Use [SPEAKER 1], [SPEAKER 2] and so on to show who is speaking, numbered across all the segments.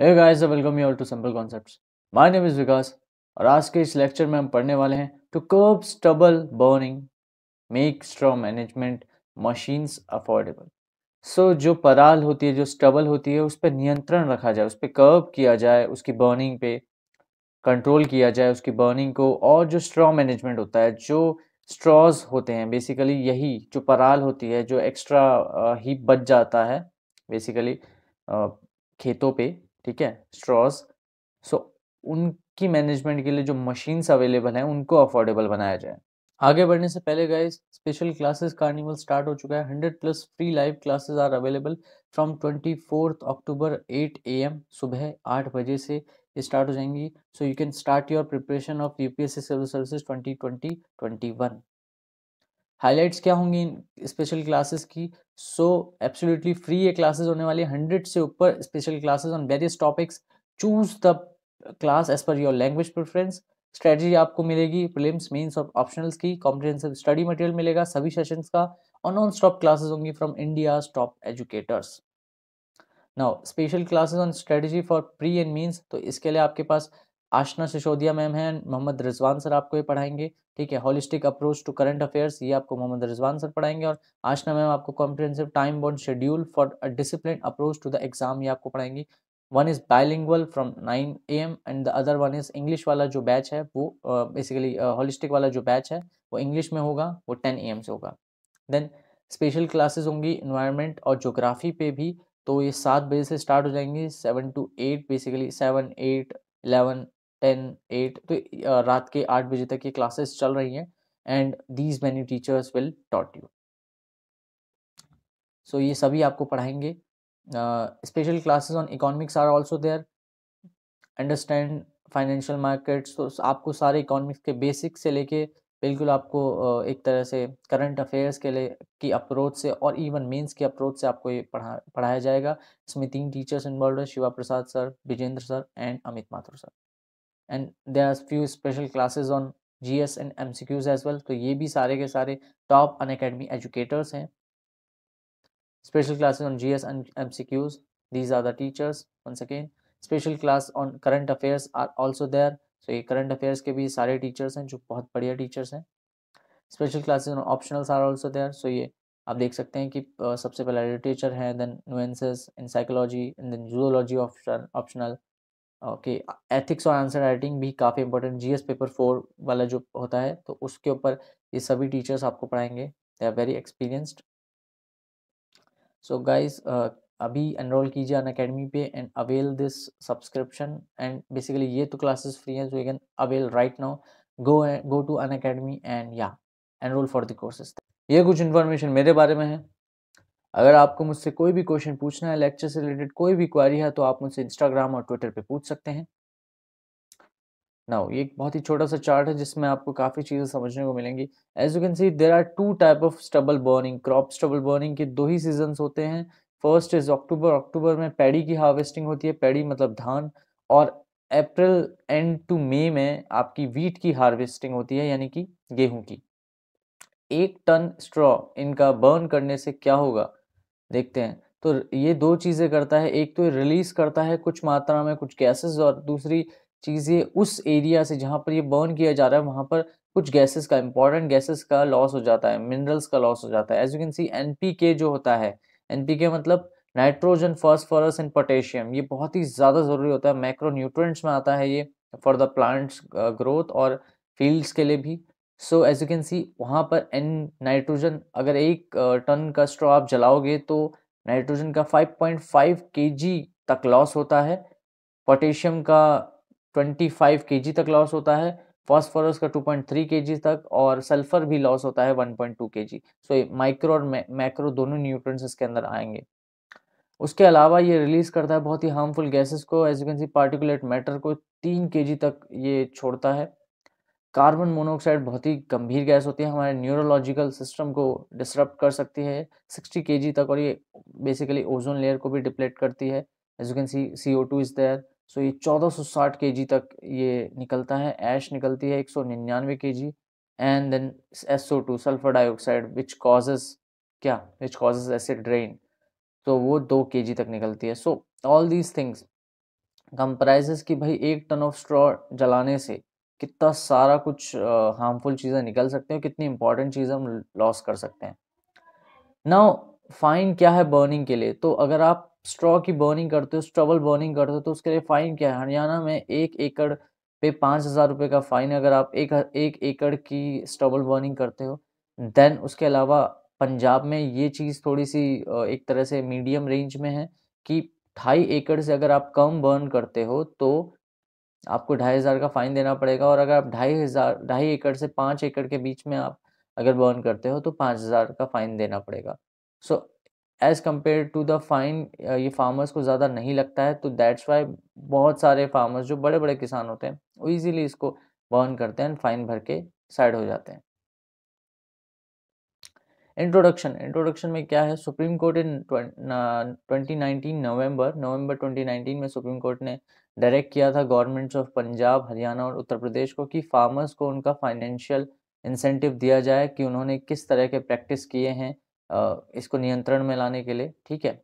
[SPEAKER 1] Hey guys welcome you all to simple concepts my name is Vikas और आज के इस लेक्चर में हम पढ़ने वाले हैं to curb stubble burning make straw management machines affordable so जो पराल होती है जो स्टबल होती है उस पर नियंत्रण रखा जाए उस पर कर्ब किया जाए उसकी बर्निंग पे कंट्रोल किया जाए उसकी बर्निंग को और जो स्ट्रॉ मैनेजमेंट होता है जो स्ट्रॉज होते हैं बेसिकली यही जो पराल होती है जो एक्स्ट्रा ही बच जाता है बेसिकली खेतों पे ठीक है स्ट्रॉस सो उनकी मैनेजमेंट के लिए जो मशीन्स अवेलेबल हैं उनको अफोर्डेबल बनाया जाए आगे बढ़ने से पहले गए स्पेशल क्लासेस कार्निवल स्टार्ट हो चुका है hundred plus free live classes are available from twenty fourth October at A M सुबह आठ बजे से स्टार्ट हो जाएंगी so you can start your preparation of UPSC civil services twenty twenty twenty one highlights क्या होंगी इन स्पेशल क्लासेस की सो एब्सोल्युटली फ्री ये क्लासेस होने वाली हंड्रेड से ऊपर special classes on various topics choose the class as per your language preference strategy आपको मिलेगी प्रीलिम्स मेंस और ऑप्शनल्स की कॉम्प्रिहेंसिव स्टडी मटेरियल मिलेगा सभी सेशंस का और नॉन स्टॉप क्लासेस होंगी from India top educators now special classes on strategy for pre and mains तो इसके लिए आपके पास आशना सिसोदिया मैम हैं मोहम्मद रिजवान सर आपको ये पढ़ाएंगे ठीक है holistic approach to current affairs ये आपको मोहम्मद रिजवान सर पढ़ाएंगे और आशना मैम आपको comprehensive time bound schedule for a discipline approach to the exam ये आपको पढ़ाएंगी one is bilingual from nine A M and the other one is English वाला जो बैच है वो बेसिकली uh, हॉलिस्टिक uh, वाला जो बैच है वो इंग्लिश में होगा वो टेन ए एम से होगा देन स्पेशल क्लासेज होंगी इन्वायरमेंट और जोग्राफी पे भी तो ये सात बजे से स्टार्ट हो जाएंगी seven to eight basically seven eight eleven ten eight तो रात के आठ बजे तक ये क्लासेस चल रही हैं and these many teachers will taught you so ये सभी आपको पढ़ाएंगे special classes on economics are also there understand financial markets तो आपको सारे इकोनॉमिक्स के बेसिक से लेके बिल्कुल आपको एक तरह से करंट अफेयर्स के लिए की अप्रोच से और इवन मेंस के अप्रोच से आपको ये पढ़ा पढ़ाया जाएगा इसमें तीन टीचर्स इन्वॉल्व है Shiva Prasad sir Vijendra sir and Amit Mathur sir and there are few special classes on G S and M C Qs as well तो ये भी सारे के सारे टॉप अन अकेडमी एजुकेटर्स हैं special classes on G S and M C Qs these are the teachers one second special class on current affairs are also there so ये current affairs के भी सारे टीचर्स हैं जो बहुत बढ़िया teachers हैं special classes on optionals are also there so ये आप देख सकते हैं कि सबसे पहला लिटरेचर है then nuances in psychology and then zoology optional okay ethics और आंसर राइटिंग भी काफ़ी इंपॉर्टेंट जीएस पेपर फोर वाला जो होता है तो उसके ऊपर ये सभी टीचर्स आपको पढ़ाएंगे they are very experienced so guys अभी एनरोल कीजिए अन अकेडमी पे and avail this subscription and basically ये तो क्लासेस फ्री हैं so you can avail right now go go to Unacademy and या एनरोल फॉर द कोर्सेज ये कुछ information मेरे बारे में है अगर आपको मुझसे कोई भी क्वेश्चन पूछना है लेक्चर से रिलेटेड कोई भी क्वारी है तो आप मुझसे इंस्टाग्राम और ट्विटर पे पूछ सकते हैं नाउ ये एक बहुत ही छोटा सा चार्ट है जिसमें आपको काफ़ी चीज़ें समझने को मिलेंगी as you can see there are two type of stubble burning crop stubble burning के दो ही सीजन्स होते हैं फर्स्ट इज अक्टूबर अक्टूबर में पैडी की हार्वेस्टिंग होती है पैडी मतलब धान और अप्रैल एंड टू मई में आपकी वीट की हार्वेस्टिंग होती है यानी कि गेहूं की एक टन स्ट्रॉ इनका बर्न करने से क्या होगा देखते हैं तो ये दो चीज़ें करता है एक तो ये रिलीज़ करता है कुछ मात्रा में कुछ गैसेस और दूसरी चीज़ ये उस एरिया से जहाँ पर ये बर्न किया जा रहा है वहाँ पर कुछ गैसेस का इंपॉर्टेंट गैसेस का लॉस हो जाता है मिनरल्स का लॉस हो जाता है as you can see an जो होता है एन मतलब नाइट्रोजन फॉस्फोरस एंड पोटेशियम ये बहुत ही ज़्यादा ज़रूरी होता है मैक्रो न्यूट्रेंट्स में आता है ये फॉर द प्लांट्स ग्रोथ और फील्ड्स के लिए भी so as you can see वहाँ पर एन नाइट्रोजन अगर एक टन का स्ट्रॉ आप जलाओगे तो नाइट्रोजन का 5.5 पॉइंट तक लॉस होता है पोटेशियम का 25 फाइव तक लॉस होता है फॉस्फोरस का 2.3 पॉइंट तक और सल्फर भी लॉस होता है 1.2 पॉइंट सो माइक्रो और मैक्रो दोनों न्यूट्रंस इसके अंदर आएंगे उसके अलावा ये रिलीज करता है बहुत ही हार्मफुल गैसेस को as you can see particulate matter को तीन के तक ये छोड़ता है कार्बन मोनोऑक्साइड बहुत ही गंभीर गैस होती है हमारे न्यूरोलॉजिकल सिस्टम को डिस्टर्ब कर सकती है सिक्सटी के तक और ये बेसिकली ओजोन लेयर को भी डिप्लेट करती है as you can see C O two is there so ये साठ के तक ये निकलता है ऐश निकलती है एक सौ निन्यानवे K G and then S O two sulphur dioxide which causes क्या विच कॉजेज एसिड ड्रेन तो वो दो के जी तक निकलती है so all these things comprise कि भाई एक टन ऑफ स्ट्रॉ जलाने से कितना सारा कुछ हार्मफुल चीज़ें निकल सकते हैं कितनी इंपॉर्टेंट चीज़ें हम लॉस कर सकते हैं नाउ फाइन क्या है बर्निंग के लिए तो अगर आप स्ट्रॉ की बर्निंग करते हो स्ट्रबल बर्निंग करते हो तो उसके लिए फाइन क्या है हरियाणा में एक एकड़ पे पाँच हज़ार रुपये का फाइन अगर आप एक एक एकड़ की स्ट्रबल बर्निंग करते हो देन उसके अलावा पंजाब में ये चीज़ थोड़ी सी एक तरह से मीडियम रेंज में है कि ढाई एकड़ से अगर आप कम बर्न करते हो तो आपको ढाई हज़ार का फ़ाइन देना पड़ेगा और अगर आप ढाई हज़ार ढाई एकड़ से पाँच एकड़ के बीच में आप अगर बर्न करते हो तो पाँच हज़ार का फ़ाइन देना पड़ेगा so as compare to the fine ये फार्मर्स को ज़्यादा नहीं लगता है तो दैट्स वाई बहुत सारे फार्मर्स जो बड़े बड़े किसान होते हैं वो ईजिली इसको बर्न करते हैं फाइन भर के साइड हो जाते हैं इंट्रोडक्शन इंट्रोडक्शन में क्या है Supreme Court in twenty nineteen November November twenty में सुप्रीम कोर्ट ने डायरेक्ट किया था गवर्नमेंट्स ऑफ पंजाब हरियाणा और उत्तर प्रदेश को कि फार्मर्स को उनका फाइनेंशियल इंसेंटिव दिया जाए कि उन्होंने किस तरह के प्रैक्टिस किए हैं इसको नियंत्रण में लाने के लिए ठीक है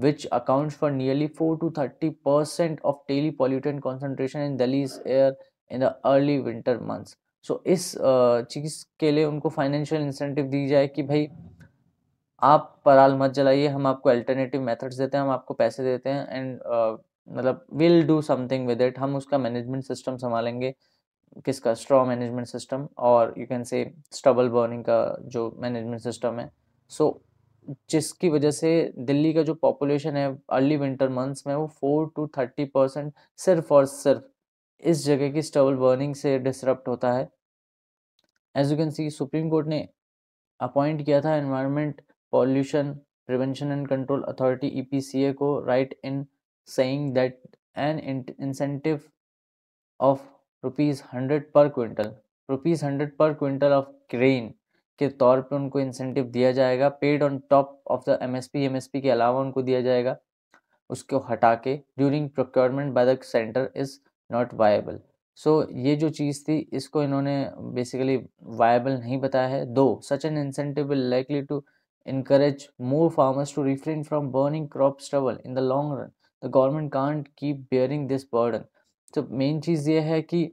[SPEAKER 1] which accounts for nearly four to thirty percent of daily pollutant concentration in Delhi's air in the early winter months so so, इस चीज़ के लिए उनको फाइनेंशियल इंसेंटिव दी जाए कि भाई आप पराल मत जलाइए हम आपको अल्टरनेटिव मेथड्स देते हैं हम आपको पैसे देते हैं एंड मतलब will do something with it हम उसका मैनेजमेंट सिस्टम संभालेंगे किसका स्ट्रॉ मैनेजमेंट सिस्टम और you can say stubble burning का जो मैनेजमेंट सिस्टम है सो so, जिसकी वजह से दिल्ली का जो पॉपुलेशन है अर्ली विंटर मंथ्स में वो फोर टू थर्टी परसेंट सिर्फ और सिर्फ इस जगह की स्टबल बर्निंग से डिसरप्ट होता है as you can see Supreme Court ने अपॉइंट किया था Environment Pollution Prevention and Control Authority E P C A को right in saying that an incentive of rupees hundred per quintal rupees hundred per quintal of grain के तौर पर उनको incentive दिया जाएगा paid on top of the M M S P S P के अलावा उनको दिया जाएगा उसको हटा के during procurement bye the centre is not viable so ये जो चीज़ थी इसको इन्होंने बेसिकली वायबल नहीं बताया है though such an incentive will likely to encourage more farmers to refrain from burning crop stubble in the long run the government can't keep bearing this burden तो मेन चीज़ ये है कि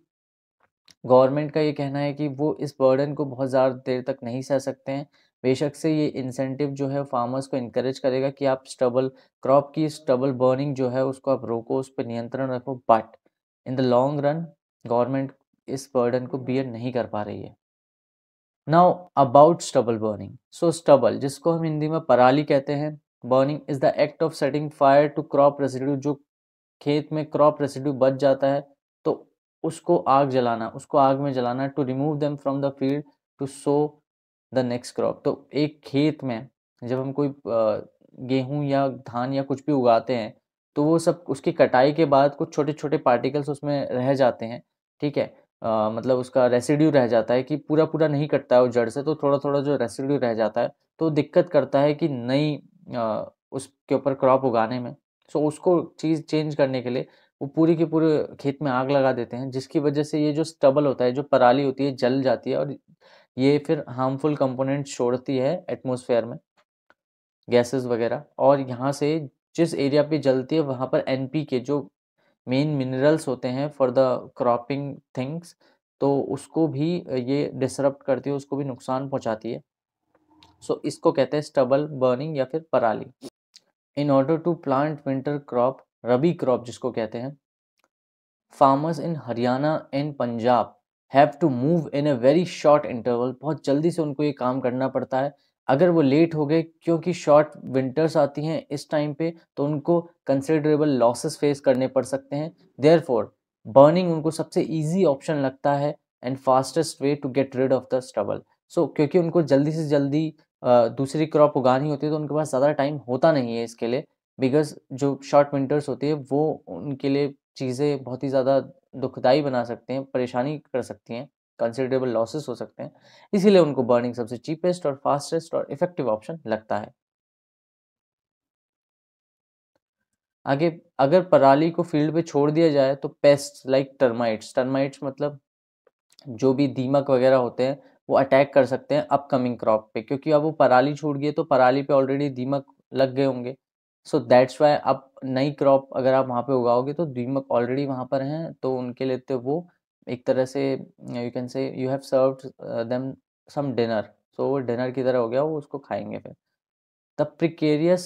[SPEAKER 1] गवर्नमेंट का ये कहना है कि वो इस बर्डन को बहुत ज़्यादा देर तक नहीं सह सकते हैं बेशक से ये इंसेंटिव जो है फार्मर्स को इनक्रेज करेगा कि आप स्टबल क्रॉप की स्टबल बर्निंग जो है उसको आप रोको उस पर नियंत्रण रखो but in the long run government इस बर्डन को बियर नहीं कर पा रही है now about stubble burning so stubble जिसको हम हिंदी में पराली कहते हैं burning is the act of setting fire to crop residue जो खेत में क्रॉप रेसिड्यू बच जाता है तो उसको आग जलाना उसको आग में जलाना to remove them from the field to sow the next crop तो एक खेत में जब हम कोई गेहूं या धान या कुछ भी उगाते हैं तो वो सब उसकी कटाई के बाद कुछ छोटे छोटे पार्टिकल्स उसमें रह जाते हैं ठीक है आ, मतलब उसका रेसिड्यू रह जाता है कि पूरा पूरा नहीं कटता है वो जड़ से तो थोड़ा थोड़ा जो रेसिड्यू रह जाता है तो दिक्कत करता है कि नई उसके ऊपर क्रॉप उगाने में सो उसको चीज़ चेंज करने के लिए वो पूरी की पूरे खेत में आग लगा देते हैं जिसकी वजह से ये जो स्टबल होता है जो पराली होती है जल जाती है और ये फिर हार्मफुल कंपोनेंट छोड़ती है एटमोसफेयर में गैसेस वगैरह और यहाँ से जिस एरिया पे जलती है वहाँ पर एन के जो मेन मिनरल्स होते हैं फॉर द क्रॉपिंग थिंग्स तो उसको भी ये डिसरप्ट करती है उसको भी नुकसान पहुँचाती है सो so, इसको कहते हैं स्टबल बर्निंग या फिर पराली in order to plant winter crop rabi crop जिसको कहते हैं farmers in Haryana and Punjab have to move in a very short interval बहुत जल्दी से उनको ये काम करना पड़ता है अगर वो लेट हो गए क्योंकि शॉर्ट विंटर्स आती हैं इस टाइम पे तो उनको कंसिडरेबल लॉसेस फेस करने पड़ सकते हैं देयर फॉर बर्निंग उनको सबसे ईजी ऑप्शन लगता है and fastest way to get rid of the stubble so क्योंकि उनको जल्दी से जल्दी आ, दूसरी क्रॉप उगानी होती है तो उनके पास ज़्यादा टाइम होता नहीं है इसके लिए बिकॉज जो शॉर्ट विंटर्स होती है वो उनके लिए चीज़ें बहुत ही ज़्यादा दुखदाई बना सकते हैं परेशानी कर सकती हैं कंसिडरेबल लॉसेस हो सकते हैं इसीलिए उनको बर्निंग सबसे चीपेस्ट और फास्टेस्ट और इफेक्टिव ऑप्शन लगता है आगे अगर पराली को फील्ड पे छोड़ दिया जाए तो पेस्ट लाइक टर्माइट्स टर्माइट्स मतलब जो भी दीमक वगैरह होते हैं वो अटैक कर सकते हैं अपकमिंग क्रॉप पे क्योंकि अब वो पराली छोड़ गए तो पराली पे ऑलरेडी दीमक लग गए होंगे सो दैट्स वाई अब नई क्रॉप अगर आप वहाँ पे उगाओगे तो दीमक ऑलरेडी वहाँ पर हैं तो उनके लिए तो वो एक तरह से you can say you have serve them some dinner so वो डिनर की तरह हो गया वो उसको खाएंगे फिर the precarious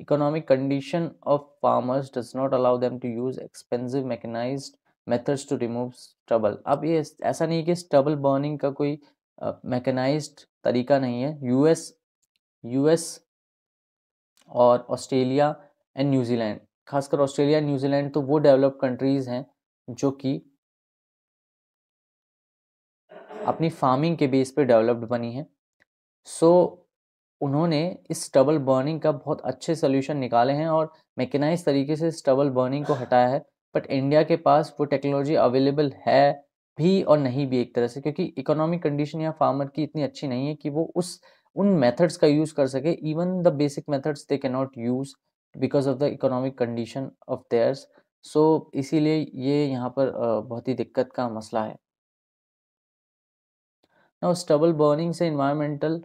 [SPEAKER 1] economic condition of farmers does not allow them to use expensive mechanise methods to remove stubble अब ये ऐसा नहीं है कि स्टबल बर्निंग का कोई मैकेनाइज uh, तरीका नहीं है यूएस यूएस और ऑस्ट्रेलिया एंड न्यूजीलैंड खासकर ऑस्ट्रेलिया न्यूजीलैंड तो वो डेवलप कंट्रीज़ हैं जो कि अपनी फार्मिंग के बेस पर डेवलप्ड बनी है सो so, उन्होंने इस स्टबल बर्निंग का बहुत अच्छे सोल्यूशन निकाले हैं और मैकेनाइज तरीके से स्टबल बर्निंग को हटाया है बट इंडिया के पास वो टेक्नोलॉजी अवेलेबल है भी और नहीं भी एक तरह से क्योंकि इकोनॉमिक कंडीशन या फार्मर की इतनी अच्छी नहीं है कि वो उस उन मेथड्स का यूज़ कर सके even the basic methods they can not use because of the economic condition of theirs so इसीलिए ये यहाँ पर बहुत ही दिक्कत का मसला है और स्टबल बर्निंग से इन्वायरमेंटल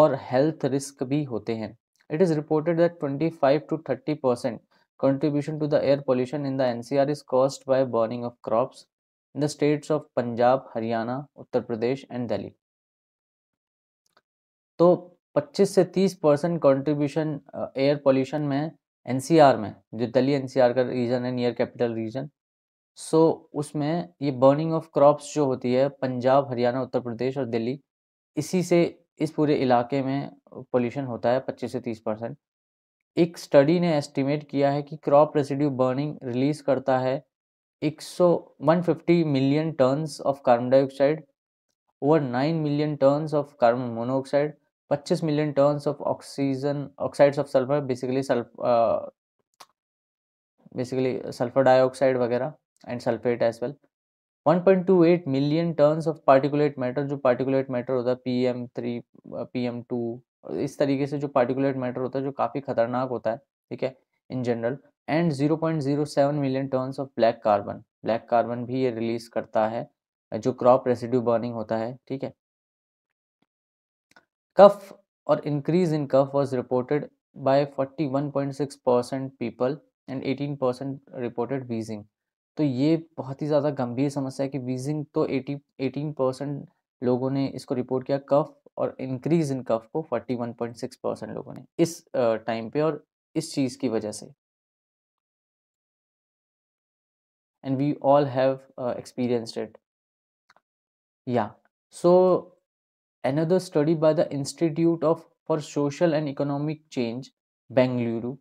[SPEAKER 1] और हेल्थ रिस्क भी होते हैं it is reported that 25 to 30 percent contribution to the air pollution in the NCR is caused by burning of crops in the state of Punjab Haryana Uttar Pradesh and Delhi तो पच्चीस से तीस परसेंट कॉन्ट्रीब्यूशन एयर पोल्यूशन में NCR में जो दिल्ली एन सी आर का region है near capital region so उसमें ये बर्निंग ऑफ क्रॉप्स जो होती है पंजाब हरियाणा उत्तर प्रदेश और दिल्ली इसी से इस पूरे इलाके में पोल्यूशन होता है 25 से 30 परसेंट एक स्टडी ने एस्टिमेट किया है कि क्रॉप रेसिड्यू बर्निंग रिलीज करता है 150 million tonnes of carbon dioxide over 9 million tonnes of carbon monoxide 25 million tonnes of oxygen oxides of sulphur basically sulph basically sulphur dioxide वगैरह and sulphate as well 1.28 million tonnes of particulate matter जो particulate matter होता है P M three P M two इस तरीके से जो particulate matter होता है जो काफ़ी खतरनाक होता है ठीक है in general and 0.07 million tonnes of black carbon black carbon भी ये रिलीज करता है जो क्रॉप रेसिड्यू बर्निंग होता है ठीक है कफ और increase in cough was reported by forty people and eighteen percent reported wheezing तो ये बहुत ही ज़्यादा गंभीर समस्या है कि वीजिंग तो एटी एटीन परसेंट लोगों ने इसको रिपोर्ट किया कफ और इंक्रीज इन कफ को forty one point six percent लोगों ने इस टाइम पे और इस चीज़ की वजह से and we all have experienced it या so another study by the Institute of for Social and Economic Change Bengaluru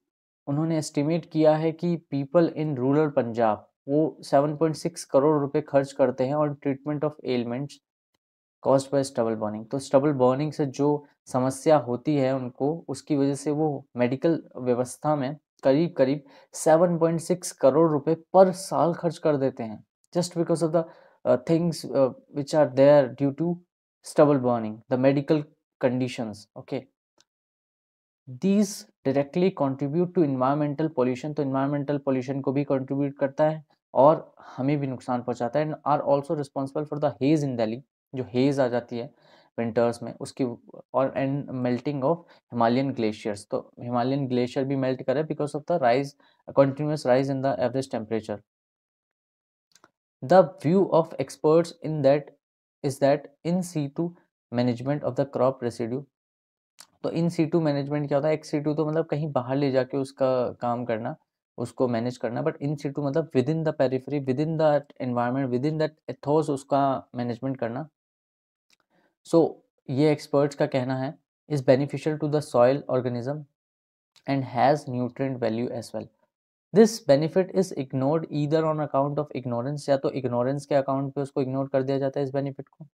[SPEAKER 1] उन्होंने एस्टिमेट किया है कि पीपल इन रूरल पंजाब वो 7.6 करोड़ रुपए खर्च करते हैं और treatment of elements cost by stubble burning तो स्टबल बर्निंग से जो समस्या होती है उनको उसकी वजह से वो मेडिकल व्यवस्था में करीब करीब 7.6 करोड़ रुपए पर साल खर्च कर देते हैं just because of the things which are there due to stubble burning the medical conditions okay these directly contribute to environmental pollution तो इन्वायरमेंटल पॉल्यूशन को भी कॉन्ट्रीब्यूट करता है और हमें भी नुकसान पहुँचाता है and are also responsible for the haze in Delhi जो हेज आ जाती है विंटर्स में उसकी और and melting of Himalayan glaciers तो हिमालयन ग्लेशियर भी मेल्ट करे because of the rise continuous rise in the average temperature the view of experts in that is that in situ management of the crop residue तो in situ management क्या होता है एक सी to तो मतलब कहीं बाहर ले जाके उसका काम करना उसको मैनेज करना बट इन सी टू मतलब within the periphery within that environment within that ethos उसका मैनेजमेंट करना सो so, ये एक्सपर्ट्स का कहना है is beneficial to the soil organism and has nutrient value as well this benefit is ignored either on account of ignorance या तो ignorance के अकाउंट पे उसको इग्नोर कर दिया जाता है इस बेनिफिट को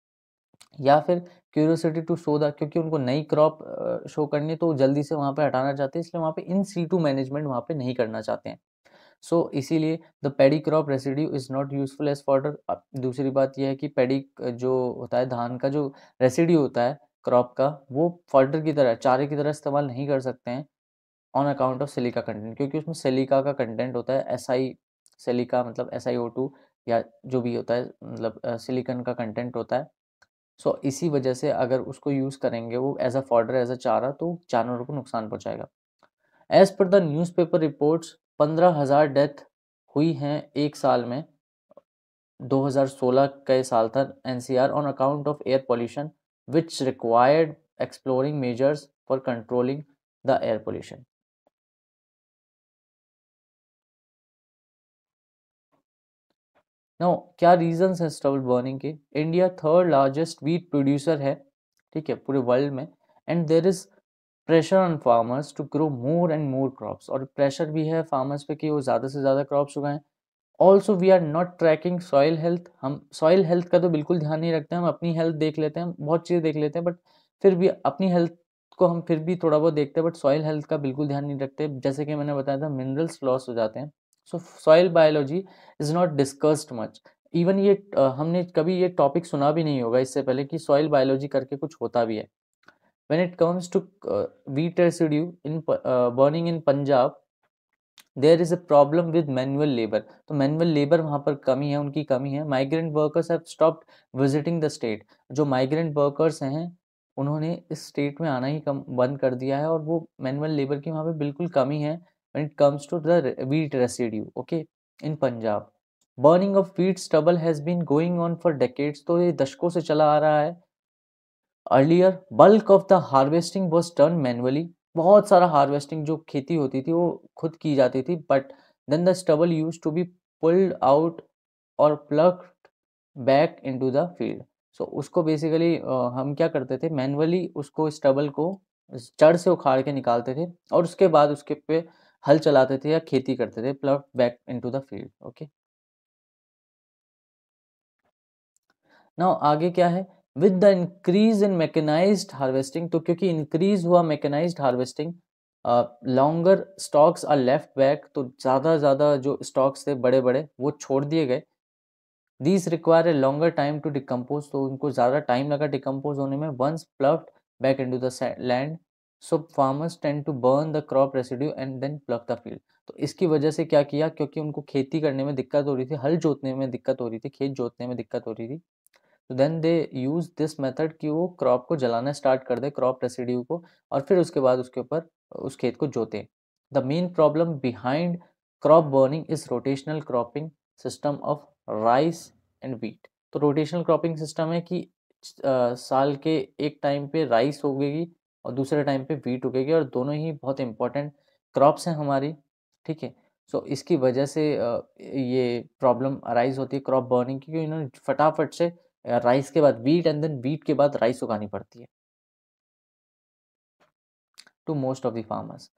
[SPEAKER 1] या फिर क्यूरियोसिटी टू शो द क्योंकि उनको नई क्रॉप शो करनी है तो जल्दी से वहाँ पर हटाना चाहते हैं इसलिए वहाँ पर इन सी टू मैनेजमेंट वहाँ पर नहीं करना चाहते हैं सो so, इसीलिए the paddy crop residue is not useful as fodder दूसरी बात यह है कि पेडी जो होता है धान का जो रेसिड्यू होता है क्रॉप का वो फॉर्डर की तरह चारे की तरह इस्तेमाल नहीं कर सकते हैं on account of silica content क्योंकि उसमें सिलिका का कंटेंट होता है एस आई सिलिका मतलब एस आई ओ टू या जो भी होता है मतलब सिलिकन का कंटेंट होता है सो so, इसी वजह से अगर उसको यूज़ करेंगे वो as a fodder as a चारा तो जानवरों को नुकसान पहुंचाएगा as per the newspaper reports पंद्रह हज़ार डेथ हुई हैं एक साल में 2016 का साल था NCR on account of air pollution which required exploring measures for controlling the air pollution ना क्या रीजंस है स्टबल बर्निंग के India third largest wheat producer है ठीक है पूरे वर्ल्ड में and there is pressure on farmers to grow more and more crops और प्रेशर भी है फार्मर्स पे कि वो ज़्यादा से ज़्यादा क्रॉप्स उगाएं also we are not tracking soil health हम सॉइल हेल्थ का तो बिल्कुल ध्यान नहीं रखते हम अपनी हेल्थ देख लेते हैं बहुत चीज़ें देख लेते हैं बट फिर भी अपनी हेल्थ को हम फिर भी थोड़ा बहुत देखते हैं बट सॉइल हेल्थ का बिल्कुल ध्यान नहीं रखते जैसे कि मैंने बताया था मिनरल्स लॉस हो जाते हैं so soil biology is not discussed much even ये हमने कभी ये टॉपिक सुना भी नहीं होगा इससे पहले कि सॉइल बायोलॉजी करके कुछ होता भी है when it comes to uh, wheat in burning in Punjab there is a problem with manual labour तो मैनुअल लेबर वहाँ पर कमी है उनकी कमी है migrant workers have stopped visiting the state जो माइग्रेंट वर्कर्स हैं उन्होंने इस स्टेट में आना ही कम बंद कर दिया है और वो मैनुअल लेबर की वहाँ पर बिल्कुल कमी है when it comes to the wheat residue okay in punjab burning of wheat stubble has been going on for decades तो ये दशकों से चला आ रहा है earlier bulk of the harvesting was turn manually बहुत सारा हार्वेस्टिंग जो खेती होती थी वो खुद की जाती थी but then the stubble used to be pulled out और ploughed back in to the field so उसको बेसिकली हम क्या करते थे मैनुअली उसको स्टबल को जड़ से उखाड़ के निकालते थे और उसके बाद उसके पे हल चलाते थे या खेती करते थे plough back into the field okay now आगे क्या है with the increase in mechanised harvesting तो क्योंकि इंक्रीज हुआ mechanised harvesting longer stalks are left back तो ज़्यादा ज़्यादा जो स्टॉक्स थे बड़े बड़े वो छोड़ दिए गए these require a longer time to decompose तो उनको ज़्यादा टाइम लगा डिकम्पोज होने में once ploughed back in to the land so farmers tend to burn the crop residue and then plough the field तो इसकी वजह से क्या किया क्योंकि उनको खेती करने में दिक्कत हो रही थी हल जोतने में दिक्कत हो रही थी खेत जोतने में दिक्कत हो रही थी तो then they use this method कि वो क्रॉप को जलाना स्टार्ट कर दे क्रॉप रेसिड्यू को और फिर उसके बाद उसके ऊपर उस खेत को जोते the main problem behind crop burning is rotational cropping system of rice and wheat तो रोटेशनल क्रॉपिंग सिस्टम है कि आ, साल के एक टाइम पे राइस होगी और दूसरे टाइम पे वीट उगेगी और दोनों ही बहुत इंपॉर्टेंट क्रॉप्स हैं हमारी ठीक है सो इसकी वजह से ये प्रॉब्लम अराइज होती है क्रॉप बर्निंग की क्योंकि इन्होंने फटाफट से राइस के बाद वीट एंड देन वीट के बाद राइस उगानी पड़ती है to most of the farmers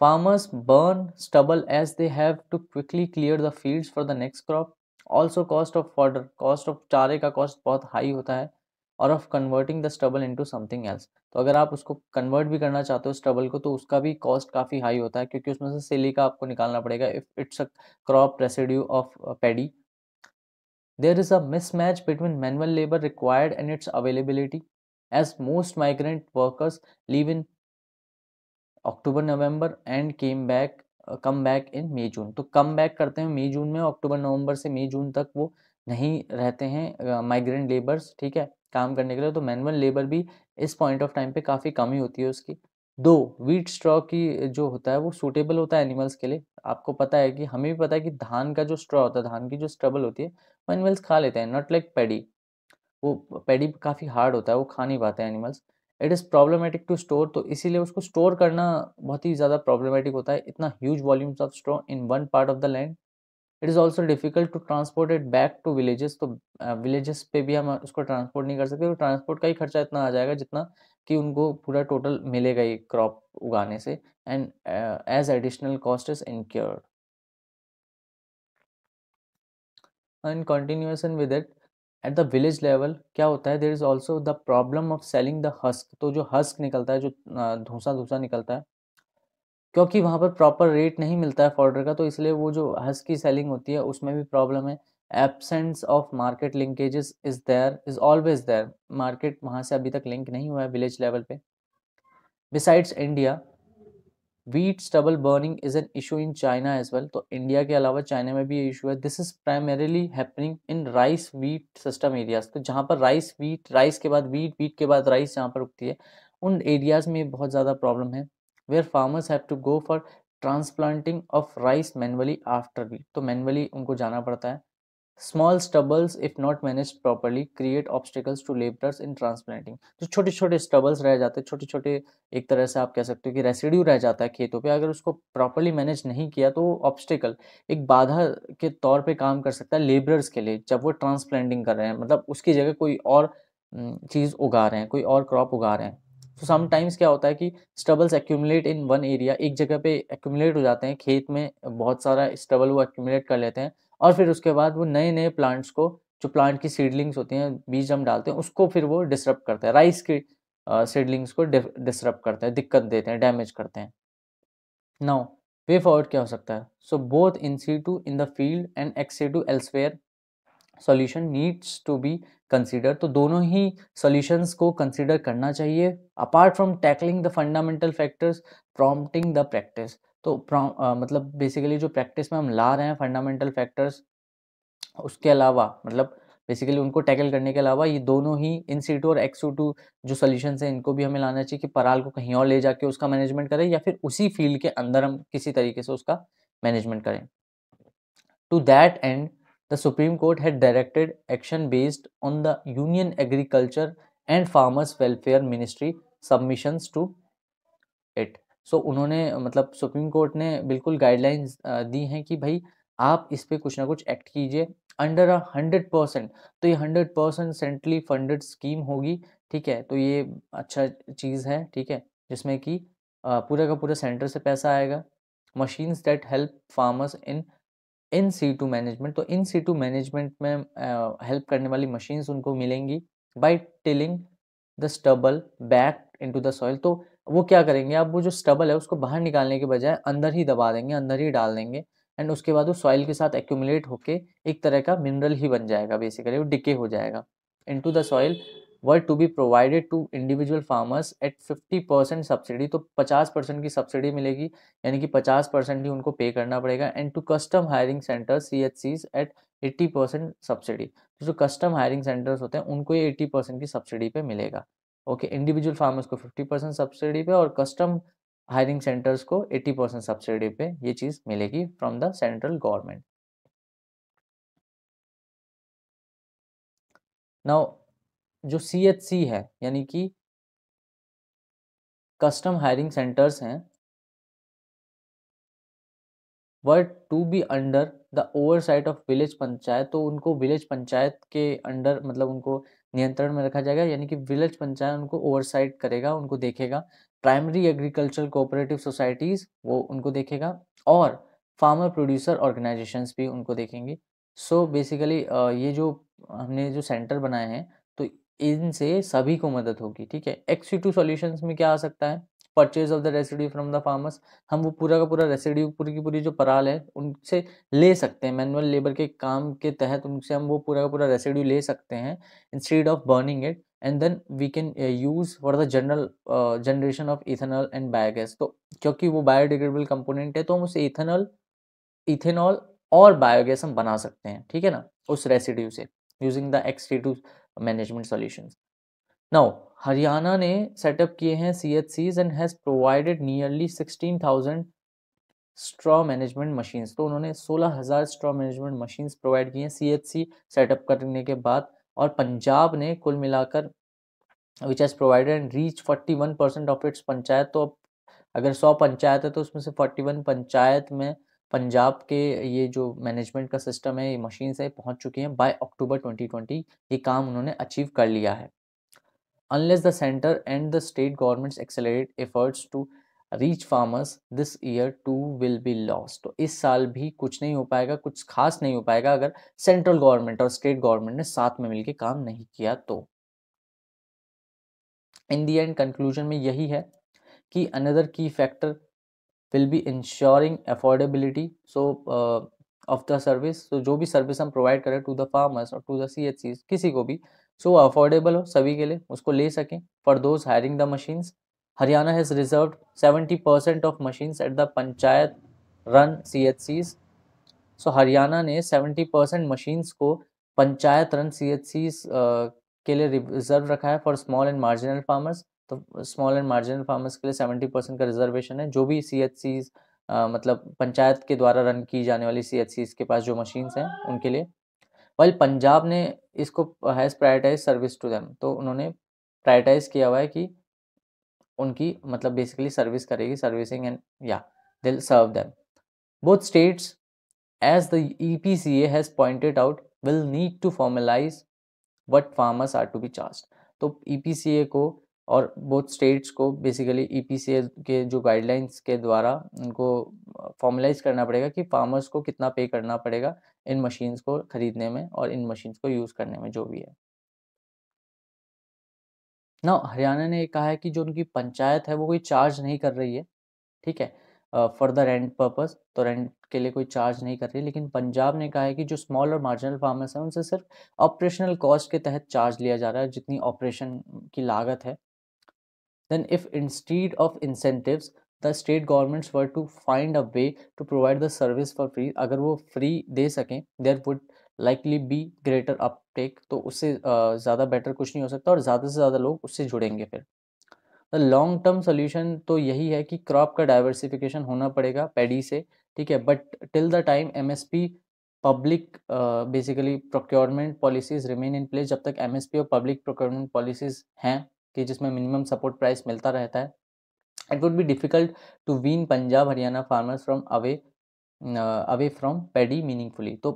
[SPEAKER 1] farmers burn stubble as they have to quickly clear the fields for the next crop also cost of fodder cost of चारे का cost बहुत high होता है और of converting the stubble into something else तो अगर आप उसको कन्वर्ट भी करना चाहते हो स्टबल को तो उसका भी कॉस्ट काफ़ी हाई होता है क्योंकि उसमें से सिली का आपको निकालना पड़ेगा if it's a crop residue of paddy there is a mismatch between manual labour required and its availability as most migrant workers leave in October November and came back come back in May June तो come back करते हैं मई जून में अक्टूबर नवंबर से मई जून तक वो नहीं रहते हैं माइग्रेंट uh, लेबर्स ठीक है काम करने के लिए तो मैनुअल लेबर भी इस पॉइंट ऑफ टाइम पे काफ़ी कम ही होती है उसकी दो वीट स्ट्रॉ की जो होता है वो सूटेबल होता है एनिमल्स के लिए आपको पता है कि हमें भी पता है कि धान का जो स्ट्रॉ होता है धान की जो स्ट्रबल होती है वो एनिमल्स खा लेते हैं नॉट लाइक पेडी वो पेडी काफ़ी हार्ड होता है वो खा नहीं पाते हैं animals it is problematic to store तो इसीलिए उसको स्टोर करना बहुत ही ज़्यादा प्रॉब्लमेटिक होता है इतना huge volumes of straw in one part of the land it is also difficult to transport it back to villages तो विलेजेस uh, पे भी हम उसको ट्रांसपोर्ट नहीं कर सकते तो ट्रांसपोर्ट का ही खर्चा इतना आ जाएगा जितना कि उनको पूरा टोटल मिलेगा ये क्रॉप उगाने से and as additional cost is incurred and continuation with it at the village level क्या होता है there is also the problem of selling the husk तो जो हस्क निकलता है जो uh, धूसा धूसा निकलता है क्योंकि वहाँ पर प्रॉपर रेट नहीं मिलता है फॉर्डर का तो इसलिए वो जो हस की सेलिंग होती है उसमें भी प्रॉब्लम है absence of market linkages is there is always there market वहाँ से अभी तक लिंक नहीं हुआ है विलेज लेवल पे besides India wheat stubble burning is an issue in China as well तो इंडिया के अलावा चाइना में भी ये इशू है this is primarily happening in rice wheat system areas तो जहाँ पर राइस वीट राइस के बाद वीट वीट के बाद राइस जहाँ पर उगती है उन एरियाज में बहुत ज़्यादा प्रॉब्लम है where farmers have to go for transplanting of rice manually after wheat तो मैनुअली उनको जाना पड़ता है small stubbles if not manage properly create obstacles to labours in transplanting जो छोटे छोटे स्टबल्स रह जाते हैं छोटे छोटे एक तरह से आप कह सकते हो कि रेसिड्यू रह जाता है खेतों पे अगर उसको प्रॉपरली मैनेज नहीं किया तो ऑब्स्टिकल एक बाधा के तौर पे काम कर सकता है लेबरर्स के लिए जब वो ट्रांसप्लांटिंग कर रहे हैं मतलब उसकी जगह कोई और हम्म, चीज़ उगा रहे हैं कोई और क्रॉप उगा रहे हैं तो समटाइम्स क्या होता है कि stubbles accumulate in one area एक जगह पे एक्यूमुलेट हो जाते हैं खेत में बहुत सारा स्टबल वो एक्यूमुलेट कर लेते हैं और फिर उसके बाद वो नए नए प्लांट्स को जो प्लांट की सीडलिंग्स होती हैं बीज हम डालते हैं उसको फिर वो डिस्टर्ब करते हैं राइस की सीडलिंग्स को डिस्टर्ब करते हैं दिक्कत देते हैं डैमेज करते हैं नाउ वे फॉरवर्ड क्या हो सकता है so both in situ in the field and ex situ elsewhere solution needs to be consider तो दोनों ही सॉल्यूशंस को कंसिडर करना चाहिए apart from tackling the fundamental factors prompting the practice तो आ, मतलब बेसिकली जो प्रैक्टिस में हम ला रहे हैं फंडामेंटल फैक्टर्स उसके अलावा मतलब बेसिकली उनको टैकल करने के अलावा ये दोनों ही इन सी टू और एक्सू टू जो सोल्यूशन है इनको भी हमें लाना चाहिए कि पराल को कहीं और ले जाके उसका मैनेजमेंट करें या फिर उसी फील्ड के अंदर हम किसी तरीके से उसका मैनेजमेंट करें to that and the Supreme Court had directed action based on the Union Agriculture and Farmers Welfare Ministry submissions to it. So so, उन्होंने मतलब सुप्रीम कोर्ट ने बिल्कुल गाइडलाइंस दी हैं कि भाई आप इस पर कुछ ना कुछ एक्ट कीजिए अंडर अ हंड्रेड परसेंट तो ये hundred percent centrally funded scheme होगी ठीक है तो ये अच्छा चीज़ है ठीक है जिसमें कि पूरा का पूरा सेंटर से पैसा आएगा machines that help farmers in in situ management तो इन सी टू मैनेजमेंट में हेल्प करने वाली मशीन्स उनको मिलेंगी by tilling the stubble back into the soil तो वो क्या करेंगे आप वो जो स्टबल है उसको बाहर निकालने के बजाय अंदर ही दबा देंगे अंदर ही डाल देंगे एंड उसके बाद वो सॉइल के साथ एक्यूमुलेट होके एक तरह का मिनरल ही बन जाएगा बेसिकली वो डिके हो जाएगा into the soil were to be provided to individual farmers at 50 percent subsidy तो 50 परसेंट की सब्सिडी मिलेगी यानी कि 50 परसेंट ही उनको पे करना पड़ेगा and to custom hiring centres C H Cs at eighty percent subsidy तो जो कस्टम हायरिंग सेंटर्स होते हैं उनको ये एट्टी परसेंट की सब्सिडी पे मिलेगा ओके इंडिविजुअल फार्मर्स को फिफ्टी परसेंट सब्सिडी पे और कस्टम हायरिंग सेंटर्स को एट्टी परसेंट सब्सिडी पे ये चीज़ मिलेगी from the central government now जो सी एच सी है यानी कि कस्टम हायरिंग सेंटर्स हैं were to be under the oversight of village panchayat तो उनको विलेज पंचायत के अंडर मतलब उनको नियंत्रण में रखा जाएगा यानी कि विलेज पंचायत उनको ओवरसाइट करेगा उनको देखेगा प्राइमरी एग्रीकल्चर कोऑपरेटिव सोसाइटीज़ वो उनको देखेगा और फार्मर प्रोड्यूसर ऑर्गेनाइजेशंस भी उनको देखेंगे सो so बेसिकली ये जो हमने जो सेंटर बनाए हैं इनसे सभी को मदद होगी ठीक है एक्स टू सॉल्यूशंस में क्या आ सकता है purchase of the residue from the farmers हम वो पूरा का पूरा रेसिड्यू पूरी की पूरी जो पराल है उनसे ले सकते हैं मैनुअल लेबर के काम के तहत उनसे हम वो पूरा का पूरा रेसिड्यू ले सकते हैं instead of burning it and then we can use for the general generation of ethanol and biogas तो क्योंकि वो बायोडिग्रेडेबल कंपोनेंट है तो हम उसे इथेनॉल इथेनॉल और बायोगैस हम बना सकते हैं ठीक है ना उस रेसिड्यू से using the ex situ management solution now Haryana ने सेटअप किए हैं C H Cs and has provided nearly sixteen thousand straw management machines तो उन्होंने सोलह हज़ार स्ट्रॉ मैनेजमेंट मशीन्स प्रोवाइड किए हैं सी एच सी सेटअप करने के बाद और पंजाब ने कुल मिलाकर which has provided and reach forty one percent of its panchayat तो अब अगर सौ पंचायत है तो उसमें से फोर्टी वन पंचायत में पंजाब के ये जो मैनेजमेंट का सिस्टम है ये मशीन से पहुंच चुकी हैं बाय अक्टूबर 2020 ये काम उन्होंने अचीव कर लिया है unless the centre and the state governments accelerate efforts to reach farmers this year too will be loss तो इस साल भी कुछ नहीं हो पाएगा कुछ खास नहीं हो पाएगा अगर सेंट्रल गवर्नमेंट और स्टेट गवर्नमेंट ने साथ में मिलकर काम नहीं किया तो इन दी एंड कंक्लूजन में यही है कि another key factor will be ensuring affordability so of the service तो जो भी सर्विस हम प्रोवाइड करें टू द फार्मर्स और to the C H C किसी को भी सो so, अफोर्डेबल हो सभी के लिए उसको ले सकें for those hiring the machines Haryana has reserve seventy percent of machines at the panchayat run C H Cs so Haryana ने सेवेंटी परसेंट मशीन्स को panchayat run C H Cs के लिए रिजर्व रखा है for small and marginal farmers तो small and marginal farmers के लिए seventy percent का रिजर्वेशन है जो भी सी एच सीज मतलब पंचायत के द्वारा रन की जाने वाली सी एच सीज के पास जो मशीन्स हैं उनके लिए वाइल पंजाब ने इसको has prioritise service to them तो उन्होंने प्रायरटाइज किया हुआ है कि उनकी मतलब बेसिकली सर्विस करेगी सर्विसिंग एंड या दिल serve them both states as the E P C A has pointed out will need to formalise what farmers are to be charge तो ई पी सी ए को और बहुत states को basically ई e के जो guidelines के द्वारा उनको फॉर्मलाइज करना पड़ेगा कि फार्मर्स को कितना पे करना पड़ेगा इन मशीन्स को ख़रीदने में और इन मशीन्स को यूज़ करने में जो भी है ना हरियाणा ने कहा है कि जो उनकी पंचायत है वो कोई चार्ज नहीं कर रही है ठीक है फॉर द रेंट पर्पज़ तो रेंट के लिए कोई चार्ज नहीं कर रही लेकिन पंजाब ने कहा है कि जो स्मॉल और मार्जिनल फार्मर्स हैं उनसे सिर्फ ऑपरेशनल कॉस्ट के तहत चार्ज लिया जा रहा है जितनी ऑपरेशन की लागत है Then if instead of incentives the state governments were to find a way to provide the service for free अगर वो फ्री दे सकें there would likely be greater uptake तो उससे ज़्यादा बेटर कुछ नहीं हो सकता और ज़्यादा से ज़्यादा लोग उससे जुड़ेंगे फिर द लॉन्ग टर्म सोल्यूशन तो यही है कि क्रॉप का डाइवर्सिफिकेशन होना पड़ेगा पैडी से ठीक है but till the time M S P public basically procurement policies remain in place जब तक एम एस पी और पब्लिक प्रोक्योरमेंट पॉलिसीज हैं कि जिसमें मिनिमम सपोर्ट प्राइस मिलता रहता है it would be difficult to wean Punjab Haryana farmers from away away from paddy meaningfully तो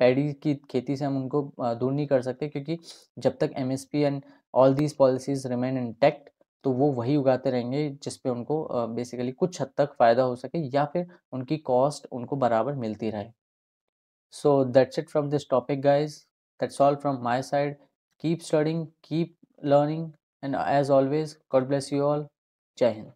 [SPEAKER 1] पैडी की खेती से हम उनको दूर नहीं कर सकते क्योंकि जब तक M S P and all these policies remain intact तो वो वही उगाते रहेंगे जिसपे उनको बेसिकली कुछ हद तक फ़ायदा हो सके या फिर उनकी कॉस्ट उनको बराबर मिलती रहे so that's it from this topic guys that's all from my side keep studying keep learning and as always god bless you all jai hind